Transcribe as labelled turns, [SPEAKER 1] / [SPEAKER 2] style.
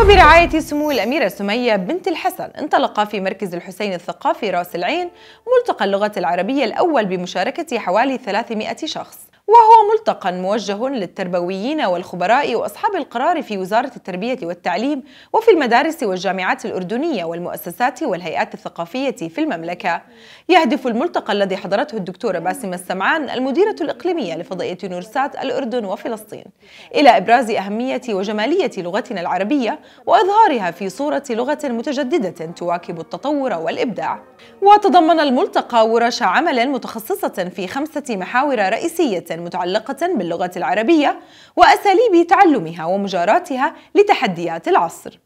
[SPEAKER 1] وبرعاية سمو الأميرة سمية بنت الحسن انطلق في مركز الحسين الثقافي راس العين ملتقى اللغة العربية الأول بمشاركة حوالي 300 شخص وهو ملتقى موجه للتربويين والخبراء وأصحاب القرار في وزارة التربية والتعليم وفي المدارس والجامعات الأردنية والمؤسسات والهيئات الثقافية في المملكة يهدف الملتقى الذي حضرته الدكتورة باسمة السمعان المديرة الإقليمية لفضائية نورسات الأردن وفلسطين إلى إبراز أهمية وجمالية لغتنا العربية وإظهارها في صورة لغة متجددة تواكب التطور والإبداع وتضمن الملتقى ورش عمل متخصصة في خمسة محاور رئيسية متعلقة باللغة العربية وأساليب تعلمها ومجاراتها لتحديات العصر